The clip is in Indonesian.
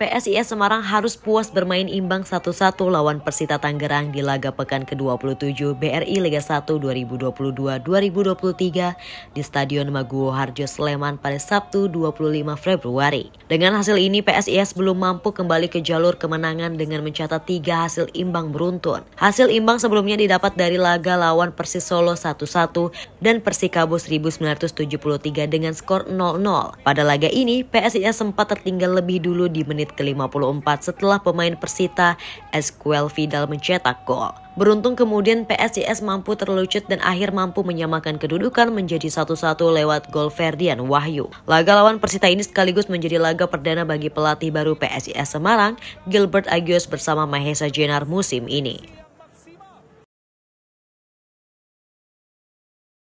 PSIS Semarang harus puas bermain imbang 1-1 lawan Persita Tangerang di laga pekan ke-27 BRI Liga 1 2022-2023 di Stadion Maguwo Harjo Sleman pada Sabtu 25 Februari. Dengan hasil ini PSIS belum mampu kembali ke jalur kemenangan dengan mencatat tiga hasil imbang beruntun. Hasil imbang sebelumnya didapat dari laga lawan Persis Solo 1-1 dan Persikabo 1973 dengan skor 0-0. Pada laga ini PSIS sempat tertinggal lebih dulu di menit menit ke-54 setelah pemain Persita Esquel Vidal mencetak gol. Beruntung kemudian PSIS mampu terlucut dan akhir mampu menyamakan kedudukan menjadi satu-satu lewat gol Ferdian Wahyu. Laga lawan Persita ini sekaligus menjadi laga perdana bagi pelatih baru PSIS Semarang, Gilbert Agios bersama Mahesa Jenar musim ini.